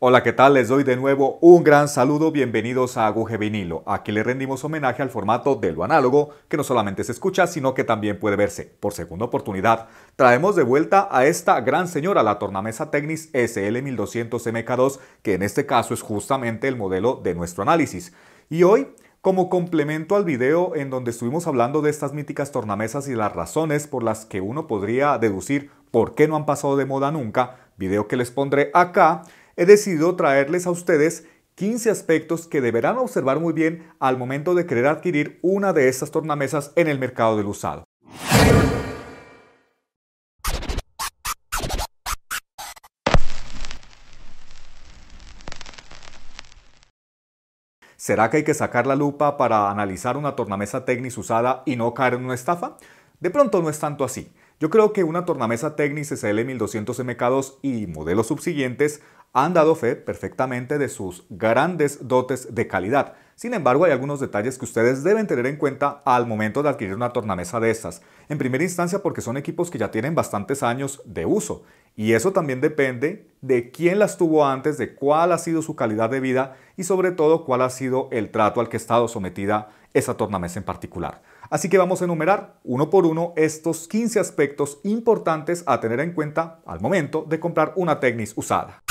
Hola, ¿qué tal? Les doy de nuevo un gran saludo, bienvenidos a Aguje Vinilo. Aquí le rendimos homenaje al formato de lo análogo, que no solamente se escucha, sino que también puede verse. Por segunda oportunidad, traemos de vuelta a esta gran señora, la tornamesa TECNIS SL1200MK2, que en este caso es justamente el modelo de nuestro análisis. Y hoy como complemento al video en donde estuvimos hablando de estas míticas tornamesas y las razones por las que uno podría deducir por qué no han pasado de moda nunca, video que les pondré acá, he decidido traerles a ustedes 15 aspectos que deberán observar muy bien al momento de querer adquirir una de estas tornamesas en el mercado del usado. ¿Será que hay que sacar la lupa para analizar una tornamesa TECNIS usada y no caer en una estafa? De pronto no es tanto así. Yo creo que una tornamesa Technics SL1200MK2 y modelos subsiguientes han dado fe perfectamente de sus grandes dotes de calidad. Sin embargo, hay algunos detalles que ustedes deben tener en cuenta al momento de adquirir una tornamesa de estas. En primera instancia, porque son equipos que ya tienen bastantes años de uso. Y eso también depende de quién las tuvo antes, de cuál ha sido su calidad de vida y sobre todo cuál ha sido el trato al que ha estado sometida esa tornamesa en particular. Así que vamos a enumerar uno por uno estos 15 aspectos importantes a tener en cuenta al momento de comprar una Technics usada.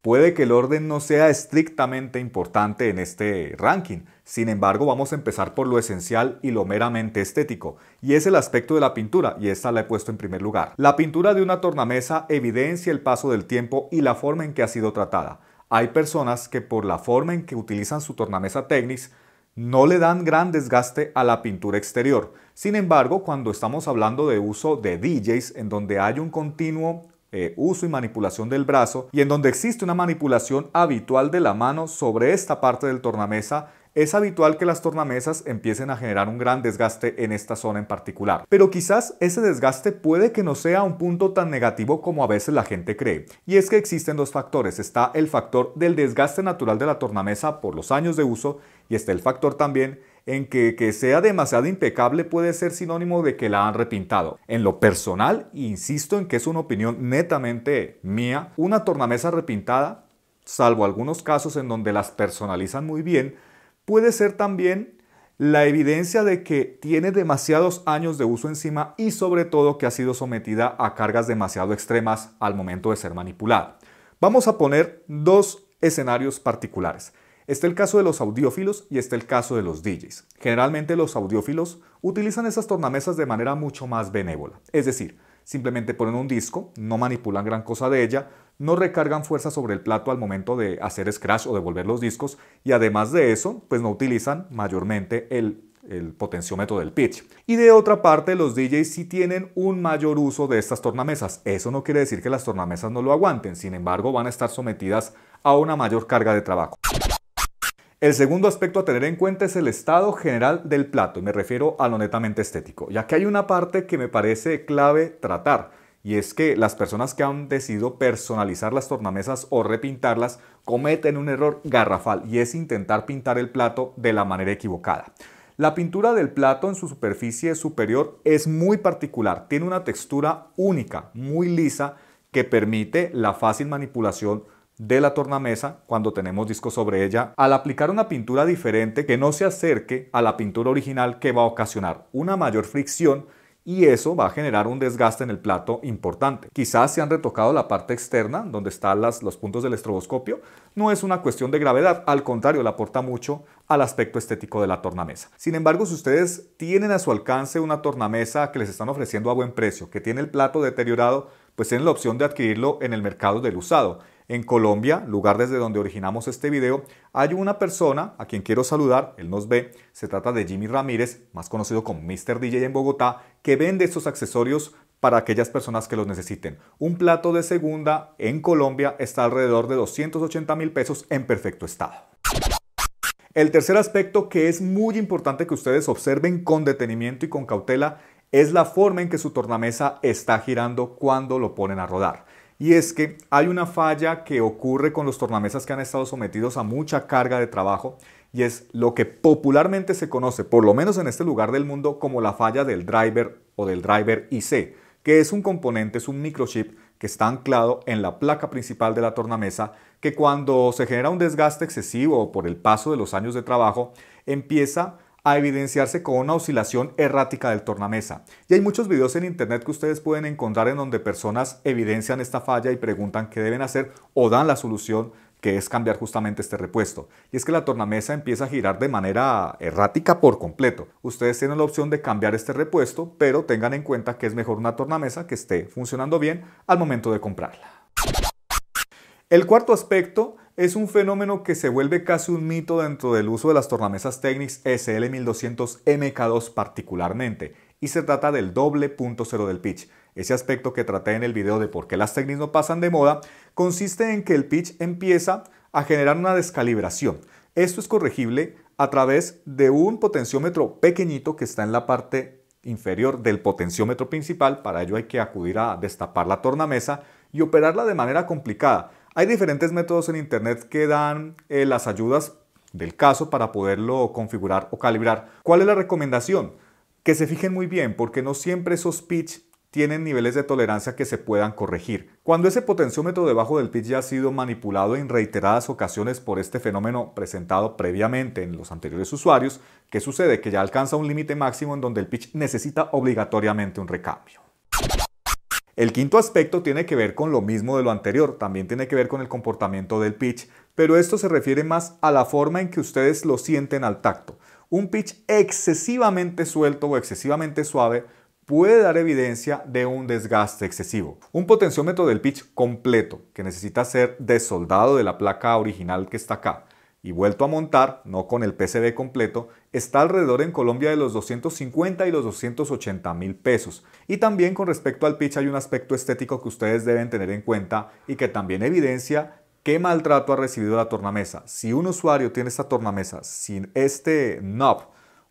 Puede que el orden no sea estrictamente importante en este ranking, sin embargo vamos a empezar por lo esencial y lo meramente estético, y es el aspecto de la pintura, y esta la he puesto en primer lugar. La pintura de una tornamesa evidencia el paso del tiempo y la forma en que ha sido tratada. Hay personas que por la forma en que utilizan su tornamesa Technics no le dan gran desgaste a la pintura exterior. Sin embargo, cuando estamos hablando de uso de DJs, en donde hay un continuo eh, uso y manipulación del brazo y en donde existe una manipulación habitual de la mano sobre esta parte del tornamesa, es habitual que las tornamesas empiecen a generar un gran desgaste en esta zona en particular. Pero quizás ese desgaste puede que no sea un punto tan negativo como a veces la gente cree. Y es que existen dos factores. Está el factor del desgaste natural de la tornamesa por los años de uso y está el factor también en que que sea demasiado impecable puede ser sinónimo de que la han repintado. En lo personal, insisto en que es una opinión netamente mía, una tornamesa repintada, salvo algunos casos en donde las personalizan muy bien, puede ser también la evidencia de que tiene demasiados años de uso encima y sobre todo que ha sido sometida a cargas demasiado extremas al momento de ser manipulada. Vamos a poner dos escenarios particulares. Está el caso de los audiófilos y está el caso de los DJs. Generalmente los audiófilos utilizan esas tornamesas de manera mucho más benévola, es decir, simplemente ponen un disco, no manipulan gran cosa de ella, no recargan fuerza sobre el plato al momento de hacer scratch o devolver los discos y además de eso, pues no utilizan mayormente el, el potenciómetro del pitch. Y de otra parte, los DJs sí tienen un mayor uso de estas tornamesas. Eso no quiere decir que las tornamesas no lo aguanten, sin embargo van a estar sometidas a una mayor carga de trabajo. El segundo aspecto a tener en cuenta es el estado general del plato, y me refiero a lo netamente estético, ya que hay una parte que me parece clave tratar, y es que las personas que han decidido personalizar las tornamesas o repintarlas cometen un error garrafal y es intentar pintar el plato de la manera equivocada. La pintura del plato en su superficie superior es muy particular, tiene una textura única, muy lisa, que permite la fácil manipulación de la tornamesa cuando tenemos disco sobre ella al aplicar una pintura diferente que no se acerque a la pintura original que va a ocasionar una mayor fricción y eso va a generar un desgaste en el plato importante. Quizás se han retocado la parte externa, donde están los puntos del estroboscopio, no es una cuestión de gravedad, al contrario, le aporta mucho al aspecto estético de la tornamesa. Sin embargo, si ustedes tienen a su alcance una tornamesa que les están ofreciendo a buen precio, que tiene el plato deteriorado, pues tienen la opción de adquirirlo en el mercado del usado en Colombia, lugar desde donde originamos este video, hay una persona a quien quiero saludar, él nos ve, se trata de Jimmy Ramírez, más conocido como Mr. DJ en Bogotá, que vende estos accesorios para aquellas personas que los necesiten. Un plato de segunda en Colombia está alrededor de 280 mil pesos en perfecto estado. El tercer aspecto que es muy importante que ustedes observen con detenimiento y con cautela es la forma en que su tornamesa está girando cuando lo ponen a rodar. Y es que hay una falla que ocurre con los tornamesas que han estado sometidos a mucha carga de trabajo y es lo que popularmente se conoce, por lo menos en este lugar del mundo, como la falla del driver o del driver IC, que es un componente, es un microchip que está anclado en la placa principal de la tornamesa, que cuando se genera un desgaste excesivo por el paso de los años de trabajo, empieza a a evidenciarse con una oscilación errática del tornamesa. Y hay muchos videos en internet que ustedes pueden encontrar en donde personas evidencian esta falla y preguntan qué deben hacer o dan la solución que es cambiar justamente este repuesto. Y es que la tornamesa empieza a girar de manera errática por completo. Ustedes tienen la opción de cambiar este repuesto, pero tengan en cuenta que es mejor una tornamesa que esté funcionando bien al momento de comprarla. El cuarto aspecto es un fenómeno que se vuelve casi un mito dentro del uso de las tornamesas Technics SL1200 MK2 particularmente, y se trata del doble punto cero del pitch. Ese aspecto que traté en el video de por qué las Technics no pasan de moda consiste en que el pitch empieza a generar una descalibración. Esto es corregible a través de un potenciómetro pequeñito que está en la parte inferior del potenciómetro principal. Para ello hay que acudir a destapar la tornamesa y operarla de manera complicada hay diferentes métodos en Internet que dan eh, las ayudas del caso para poderlo configurar o calibrar. ¿Cuál es la recomendación? Que se fijen muy bien porque no siempre esos pitch tienen niveles de tolerancia que se puedan corregir. Cuando ese potenciómetro debajo del pitch ya ha sido manipulado en reiteradas ocasiones por este fenómeno presentado previamente en los anteriores usuarios, ¿qué sucede? Que ya alcanza un límite máximo en donde el pitch necesita obligatoriamente un recambio. El quinto aspecto tiene que ver con lo mismo de lo anterior, también tiene que ver con el comportamiento del pitch, pero esto se refiere más a la forma en que ustedes lo sienten al tacto. Un pitch excesivamente suelto o excesivamente suave puede dar evidencia de un desgaste excesivo. Un potenciómetro del pitch completo que necesita ser desoldado de la placa original que está acá y vuelto a montar, no con el PCB completo, está alrededor en Colombia de los 250 y los 280 mil pesos. Y también con respecto al pitch hay un aspecto estético que ustedes deben tener en cuenta y que también evidencia qué maltrato ha recibido la tornamesa. Si un usuario tiene esta tornamesa sin este knob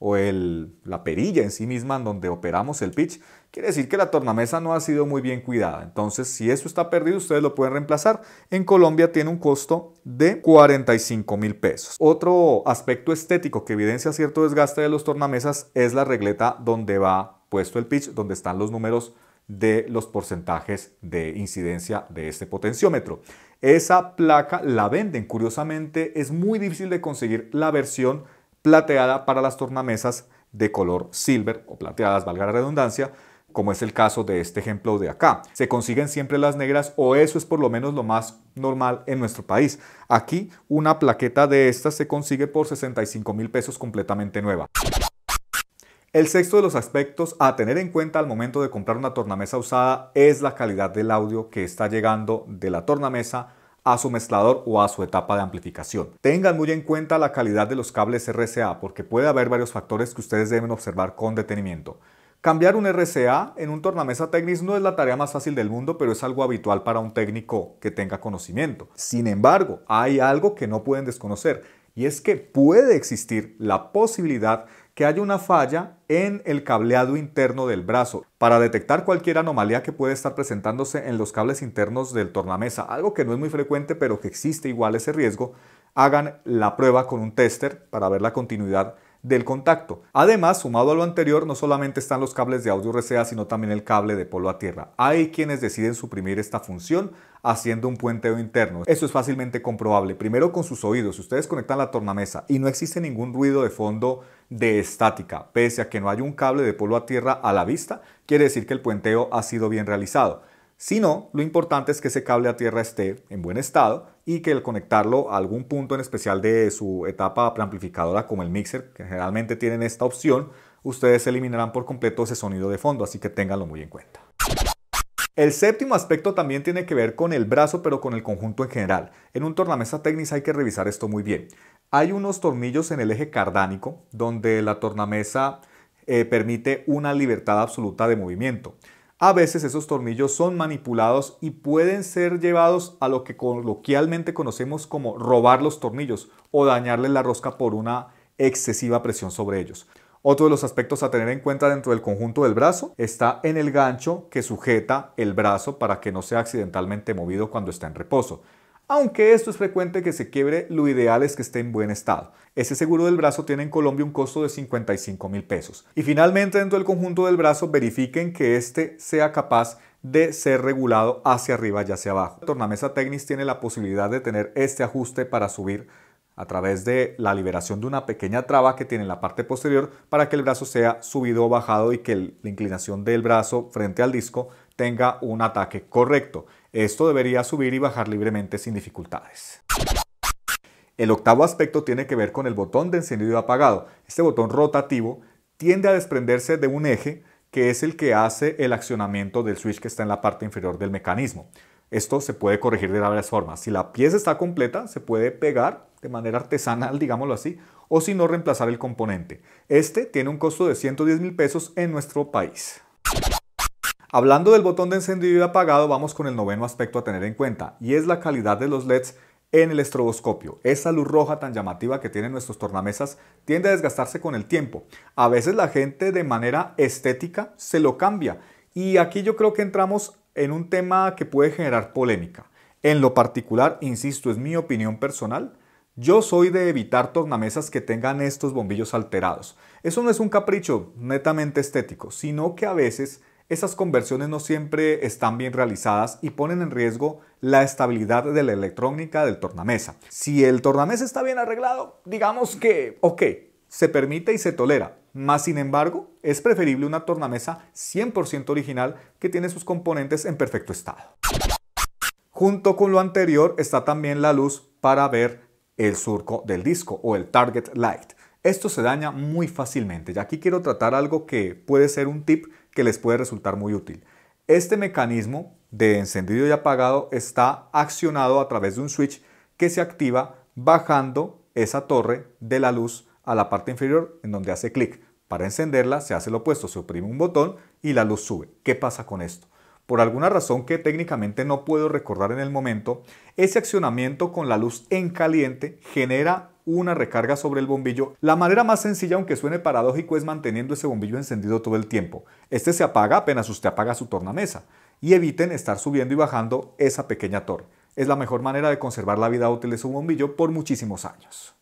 o la perilla en sí misma en donde operamos el pitch, Quiere decir que la tornamesa no ha sido muy bien cuidada. Entonces, si eso está perdido, ustedes lo pueden reemplazar. En Colombia tiene un costo de 45 mil pesos. Otro aspecto estético que evidencia cierto desgaste de los tornamesas es la regleta donde va puesto el pitch, donde están los números de los porcentajes de incidencia de este potenciómetro. Esa placa la venden, curiosamente es muy difícil de conseguir la versión plateada para las tornamesas de color silver o plateadas, valga la redundancia, como es el caso de este ejemplo de acá. Se consiguen siempre las negras o eso es por lo menos lo más normal en nuestro país. Aquí una plaqueta de estas se consigue por 65 mil pesos completamente nueva. El sexto de los aspectos a tener en cuenta al momento de comprar una tornamesa usada es la calidad del audio que está llegando de la tornamesa a su mezclador o a su etapa de amplificación. Tengan muy en cuenta la calidad de los cables RCA porque puede haber varios factores que ustedes deben observar con detenimiento. Cambiar un RCA en un tornamesa técnico no es la tarea más fácil del mundo, pero es algo habitual para un técnico que tenga conocimiento. Sin embargo, hay algo que no pueden desconocer y es que puede existir la posibilidad que haya una falla en el cableado interno del brazo para detectar cualquier anomalía que puede estar presentándose en los cables internos del tornamesa, algo que no es muy frecuente pero que existe igual ese riesgo, hagan la prueba con un tester para ver la continuidad del contacto. Además, sumado a lo anterior, no solamente están los cables de audio RCA, sino también el cable de polo a tierra. Hay quienes deciden suprimir esta función haciendo un puenteo interno. Eso es fácilmente comprobable. Primero con sus oídos. Si ustedes conectan la tornamesa y no existe ningún ruido de fondo de estática, pese a que no haya un cable de polo a tierra a la vista, quiere decir que el puenteo ha sido bien realizado. Si no, lo importante es que ese cable a tierra esté en buen estado y que al conectarlo a algún punto en especial de su etapa preamplificadora como el mixer, que generalmente tienen esta opción, ustedes eliminarán por completo ese sonido de fondo, así que ténganlo muy en cuenta. El séptimo aspecto también tiene que ver con el brazo, pero con el conjunto en general. En un tornamesa técnica hay que revisar esto muy bien. Hay unos tornillos en el eje cardánico donde la tornamesa eh, permite una libertad absoluta de movimiento. A veces esos tornillos son manipulados y pueden ser llevados a lo que coloquialmente conocemos como robar los tornillos o dañarle la rosca por una excesiva presión sobre ellos. Otro de los aspectos a tener en cuenta dentro del conjunto del brazo está en el gancho que sujeta el brazo para que no sea accidentalmente movido cuando está en reposo. Aunque esto es frecuente que se quiebre, lo ideal es que esté en buen estado. Ese seguro del brazo tiene en Colombia un costo de 55 mil pesos. Y finalmente, dentro del conjunto del brazo, verifiquen que este sea capaz de ser regulado hacia arriba y hacia abajo. La tornamesa Technis tiene la posibilidad de tener este ajuste para subir a través de la liberación de una pequeña traba que tiene en la parte posterior para que el brazo sea subido o bajado y que la inclinación del brazo frente al disco tenga un ataque correcto. Esto debería subir y bajar libremente sin dificultades. El octavo aspecto tiene que ver con el botón de encendido y apagado. Este botón rotativo tiende a desprenderse de un eje que es el que hace el accionamiento del switch que está en la parte inferior del mecanismo. Esto se puede corregir de varias formas. Si la pieza está completa, se puede pegar de manera artesanal, digámoslo así, o si no, reemplazar el componente. Este tiene un costo de 110 mil pesos en nuestro país. Hablando del botón de encendido y apagado, vamos con el noveno aspecto a tener en cuenta, y es la calidad de los LEDs en el estroboscopio. Esa luz roja tan llamativa que tienen nuestros tornamesas tiende a desgastarse con el tiempo. A veces la gente de manera estética se lo cambia. Y aquí yo creo que entramos en un tema que puede generar polémica. En lo particular, insisto, es mi opinión personal. Yo soy de evitar tornamesas que tengan estos bombillos alterados. Eso no es un capricho netamente estético, sino que a veces esas conversiones no siempre están bien realizadas y ponen en riesgo la estabilidad de la electrónica del tornamesa. Si el tornamesa está bien arreglado, digamos que, ok, se permite y se tolera, más sin embargo, es preferible una tornamesa 100% original que tiene sus componentes en perfecto estado. Junto con lo anterior está también la luz para ver el surco del disco o el target light. Esto se daña muy fácilmente y aquí quiero tratar algo que puede ser un tip que les puede resultar muy útil. Este mecanismo de encendido y apagado está accionado a través de un switch que se activa bajando esa torre de la luz a la parte inferior en donde hace clic. Para encenderla se hace lo opuesto, se oprime un botón y la luz sube. ¿Qué pasa con esto? por alguna razón que técnicamente no puedo recordar en el momento, ese accionamiento con la luz en caliente genera una recarga sobre el bombillo. La manera más sencilla, aunque suene paradójico, es manteniendo ese bombillo encendido todo el tiempo. Este se apaga apenas usted apaga su tornamesa y eviten estar subiendo y bajando esa pequeña torre. Es la mejor manera de conservar la vida útil de su bombillo por muchísimos años.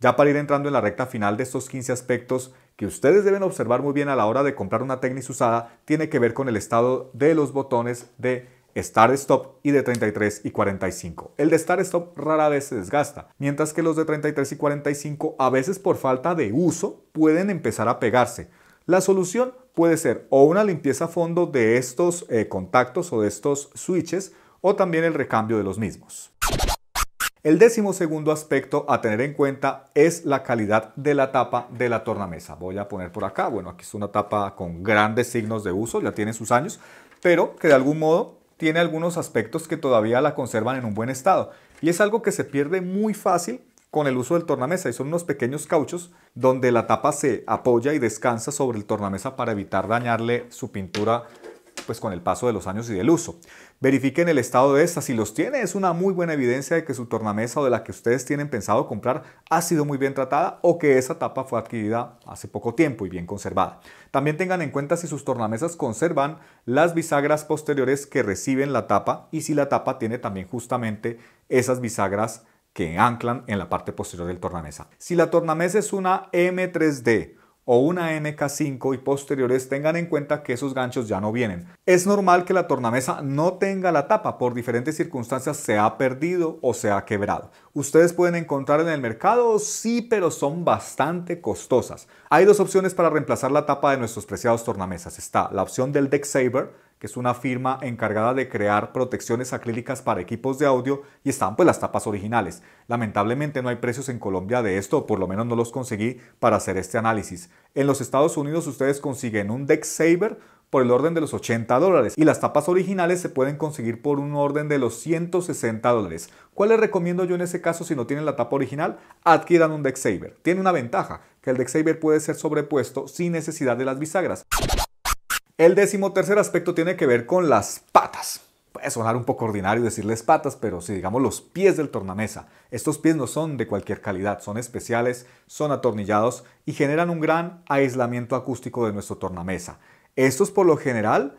Ya para ir entrando en la recta final de estos 15 aspectos que ustedes deben observar muy bien a la hora de comprar una técnica usada, tiene que ver con el estado de los botones de Start Stop y de 33 y 45. El de Start Stop rara vez se desgasta, mientras que los de 33 y 45 a veces por falta de uso pueden empezar a pegarse. La solución puede ser o una limpieza a fondo de estos eh, contactos o de estos switches o también el recambio de los mismos. El décimo segundo aspecto a tener en cuenta es la calidad de la tapa de la tornamesa. Voy a poner por acá, bueno, aquí es una tapa con grandes signos de uso, ya tiene sus años, pero que de algún modo tiene algunos aspectos que todavía la conservan en un buen estado. Y es algo que se pierde muy fácil con el uso del tornamesa y son unos pequeños cauchos donde la tapa se apoya y descansa sobre el tornamesa para evitar dañarle su pintura pues con el paso de los años y del uso. Verifiquen el estado de estas. Si los tiene, es una muy buena evidencia de que su tornamesa o de la que ustedes tienen pensado comprar ha sido muy bien tratada o que esa tapa fue adquirida hace poco tiempo y bien conservada. También tengan en cuenta si sus tornamesas conservan las bisagras posteriores que reciben la tapa y si la tapa tiene también justamente esas bisagras que anclan en la parte posterior del tornamesa. Si la tornamesa es una M3D, o una MK5 y posteriores, tengan en cuenta que esos ganchos ya no vienen. Es normal que la tornamesa no tenga la tapa, por diferentes circunstancias se ha perdido o se ha quebrado. Ustedes pueden encontrar en el mercado, sí, pero son bastante costosas. Hay dos opciones para reemplazar la tapa de nuestros preciados tornamesas. Está la opción del Deck es una firma encargada de crear protecciones acrílicas para equipos de audio y están pues las tapas originales. Lamentablemente no hay precios en Colombia de esto, o por lo menos no los conseguí para hacer este análisis. En los Estados Unidos ustedes consiguen un Deck Saber por el orden de los 80 dólares y las tapas originales se pueden conseguir por un orden de los 160 dólares. ¿Cuál les recomiendo yo en ese caso si no tienen la tapa original? Adquieran un Deck Saber. Tiene una ventaja, que el Deck Saber puede ser sobrepuesto sin necesidad de las bisagras. El tercer aspecto tiene que ver con las patas. Puede sonar un poco ordinario decirles patas, pero si digamos los pies del tornamesa. Estos pies no son de cualquier calidad, son especiales, son atornillados y generan un gran aislamiento acústico de nuestro tornamesa. Estos por lo general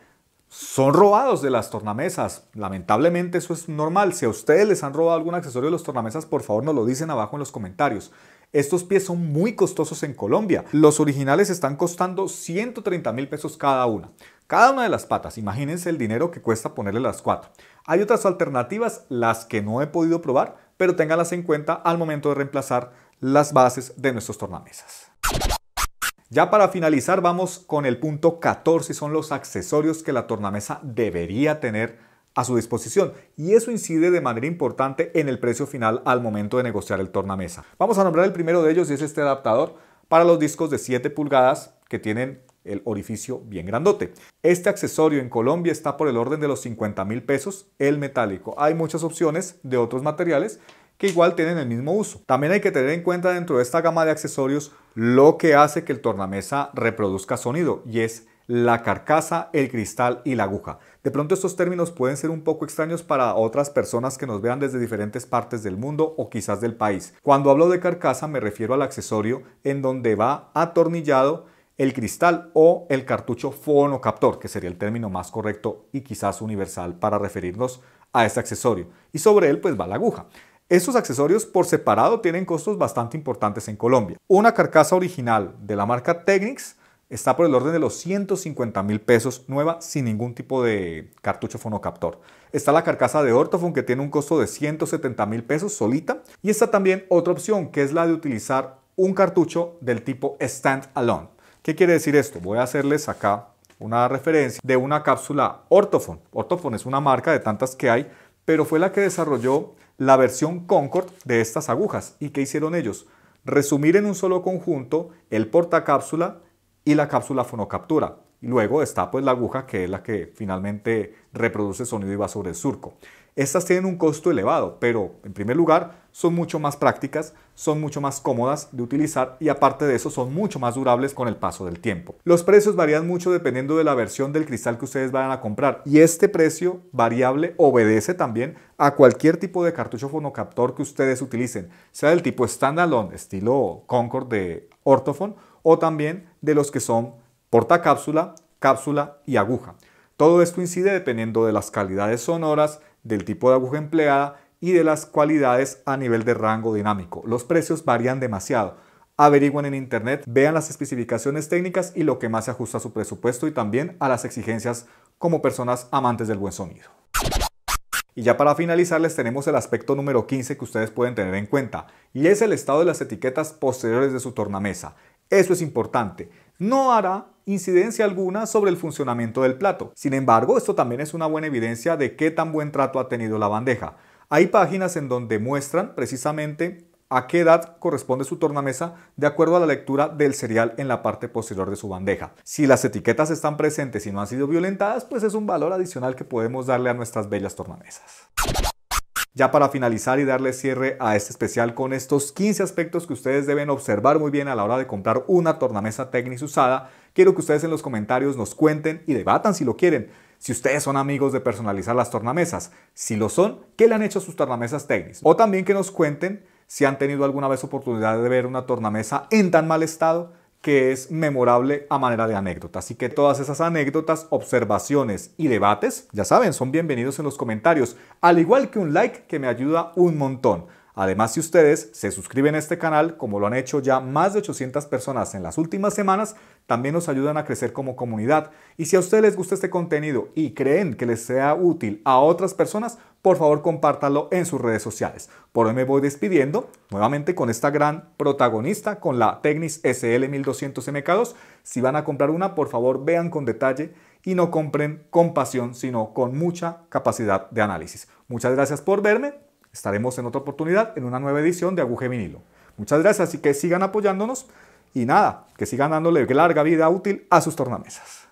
son robados de las tornamesas. Lamentablemente eso es normal. Si a ustedes les han robado algún accesorio de los tornamesas, por favor nos lo dicen abajo en los comentarios. Estos pies son muy costosos en Colombia. Los originales están costando 130 mil pesos cada una. Cada una de las patas, imagínense el dinero que cuesta ponerle las cuatro. Hay otras alternativas, las que no he podido probar, pero ténganlas en cuenta al momento de reemplazar las bases de nuestros tornamesas. Ya para finalizar vamos con el punto 14, son los accesorios que la tornamesa debería tener a su disposición y eso incide de manera importante en el precio final al momento de negociar el tornamesa. Vamos a nombrar el primero de ellos y es este adaptador para los discos de 7 pulgadas que tienen el orificio bien grandote. Este accesorio en Colombia está por el orden de los 50 mil pesos, el metálico. Hay muchas opciones de otros materiales que igual tienen el mismo uso. También hay que tener en cuenta dentro de esta gama de accesorios lo que hace que el tornamesa reproduzca sonido y es la carcasa, el cristal y la aguja. De pronto estos términos pueden ser un poco extraños para otras personas que nos vean desde diferentes partes del mundo o quizás del país. Cuando hablo de carcasa me refiero al accesorio en donde va atornillado el cristal o el cartucho fonocaptor, que sería el término más correcto y quizás universal para referirnos a este accesorio. Y sobre él pues va la aguja. Estos accesorios por separado tienen costos bastante importantes en Colombia. Una carcasa original de la marca Technics está por el orden de los 150 mil pesos nueva sin ningún tipo de cartucho fonocaptor. Está la carcasa de Ortofon que tiene un costo de 170 mil pesos solita y está también otra opción que es la de utilizar un cartucho del tipo stand alone. ¿Qué quiere decir esto? Voy a hacerles acá una referencia de una cápsula Ortofon. Ortofon es una marca de tantas que hay, pero fue la que desarrolló la versión Concord de estas agujas. ¿Y qué hicieron ellos? Resumir en un solo conjunto el portacápsula y la cápsula fonocaptura. Y luego está pues la aguja que es la que finalmente reproduce sonido y va sobre el surco. Estas tienen un costo elevado, pero en primer lugar son mucho más prácticas, son mucho más cómodas de utilizar y aparte de eso son mucho más durables con el paso del tiempo. Los precios varían mucho dependiendo de la versión del cristal que ustedes vayan a comprar y este precio variable obedece también a cualquier tipo de cartucho fonocaptor que ustedes utilicen, sea del tipo standalone, estilo Concord de Ortofon o también de los que son portacápsula, cápsula y aguja. Todo esto incide dependiendo de las calidades sonoras, del tipo de aguja empleada y de las cualidades a nivel de rango dinámico. Los precios varían demasiado. Averigüen en internet, vean las especificaciones técnicas y lo que más se ajusta a su presupuesto y también a las exigencias como personas amantes del buen sonido. Y ya para finalizar les tenemos el aspecto número 15 que ustedes pueden tener en cuenta, y es el estado de las etiquetas posteriores de su tornamesa. Eso es importante. No hará incidencia alguna sobre el funcionamiento del plato. Sin embargo, esto también es una buena evidencia de qué tan buen trato ha tenido la bandeja. Hay páginas en donde muestran precisamente a qué edad corresponde su tornamesa de acuerdo a la lectura del cereal en la parte posterior de su bandeja. Si las etiquetas están presentes y no han sido violentadas, pues es un valor adicional que podemos darle a nuestras bellas tornamesas. Ya para finalizar y darle cierre a este especial con estos 15 aspectos que ustedes deben observar muy bien a la hora de comprar una tornamesa Technics usada, quiero que ustedes en los comentarios nos cuenten y debatan si lo quieren. Si ustedes son amigos de personalizar las tornamesas, si lo son, ¿qué le han hecho a sus tornamesas Technics? O también que nos cuenten si han tenido alguna vez oportunidad de ver una tornamesa en tan mal estado que es memorable a manera de anécdota. Así que todas esas anécdotas, observaciones y debates, ya saben, son bienvenidos en los comentarios, al igual que un like que me ayuda un montón. Además, si ustedes se suscriben a este canal, como lo han hecho ya más de 800 personas en las últimas semanas, también nos ayudan a crecer como comunidad. Y si a ustedes les gusta este contenido y creen que les sea útil a otras personas, por favor compártanlo en sus redes sociales. Por hoy me voy despidiendo nuevamente con esta gran protagonista, con la Technis SL1200MK2. Si van a comprar una, por favor vean con detalle y no compren con pasión, sino con mucha capacidad de análisis. Muchas gracias por verme Estaremos en otra oportunidad, en una nueva edición de Aguje Vinilo. Muchas gracias y que sigan apoyándonos y nada, que sigan dándole larga vida útil a sus tornamesas.